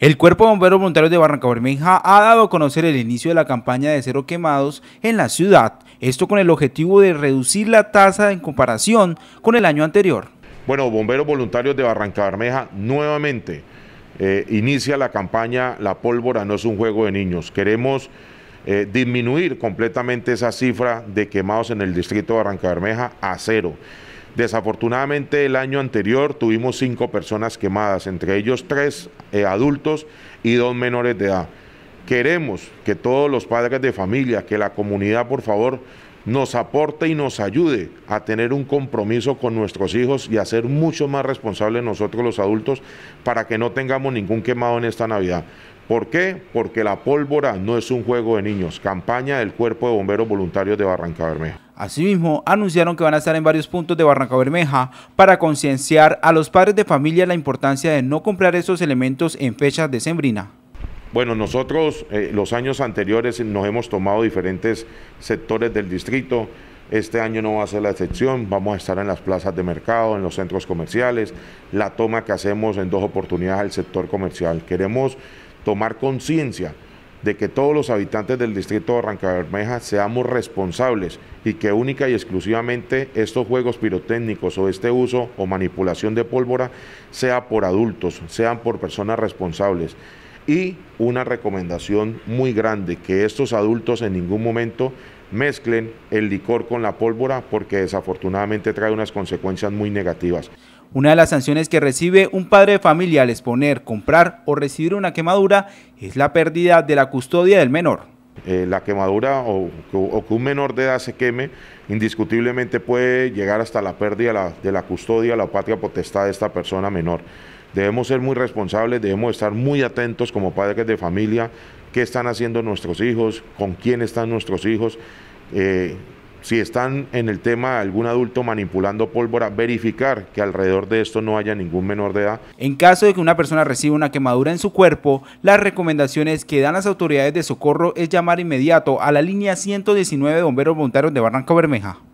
El Cuerpo de Bomberos Voluntarios de Barranca Bermeja ha dado a conocer el inicio de la campaña de cero quemados en la ciudad, esto con el objetivo de reducir la tasa en comparación con el año anterior. Bueno, Bomberos Voluntarios de Barranca Bermeja nuevamente eh, inicia la campaña La pólvora no es un juego de niños. Queremos eh, disminuir completamente esa cifra de quemados en el distrito de Barranca Bermeja a cero. Desafortunadamente el año anterior tuvimos cinco personas quemadas, entre ellos tres eh, adultos y dos menores de edad. Queremos que todos los padres de familia, que la comunidad por favor nos aporte y nos ayude a tener un compromiso con nuestros hijos y a ser mucho más responsables nosotros los adultos para que no tengamos ningún quemado en esta Navidad. ¿Por qué? Porque la pólvora no es un juego de niños. Campaña del Cuerpo de Bomberos Voluntarios de Barranca Bermeja. Asimismo, anunciaron que van a estar en varios puntos de Barranca Bermeja para concienciar a los padres de familia la importancia de no comprar esos elementos en fechas de sembrina. Bueno, nosotros eh, los años anteriores nos hemos tomado diferentes sectores del distrito. Este año no va a ser la excepción, vamos a estar en las plazas de mercado, en los centros comerciales, la toma que hacemos en dos oportunidades al sector comercial. Queremos tomar conciencia de que todos los habitantes del distrito de Bermeja seamos responsables y que única y exclusivamente estos juegos pirotécnicos o este uso o manipulación de pólvora sea por adultos, sean por personas responsables. Y una recomendación muy grande, que estos adultos en ningún momento mezclen el licor con la pólvora porque desafortunadamente trae unas consecuencias muy negativas. Una de las sanciones que recibe un padre de familia al exponer, comprar o recibir una quemadura es la pérdida de la custodia del menor. Eh, la quemadura o, que un menor de edad se queme, indiscutiblemente puede llegar hasta la pérdida la, de la custodia, la patria potestad de esta persona menor. Debemos ser muy responsables, debemos estar muy atentos como padres de familia, qué están haciendo nuestros hijos, con quién están nuestros hijos. Eh, si están en el tema de algún adulto manipulando pólvora, verificar que alrededor de esto no haya ningún menor de edad. En caso de que una persona reciba una quemadura en su cuerpo, las recomendaciones que dan las autoridades de socorro es llamar inmediato a la línea 119 de bomberos voluntarios de Barranco Bermeja.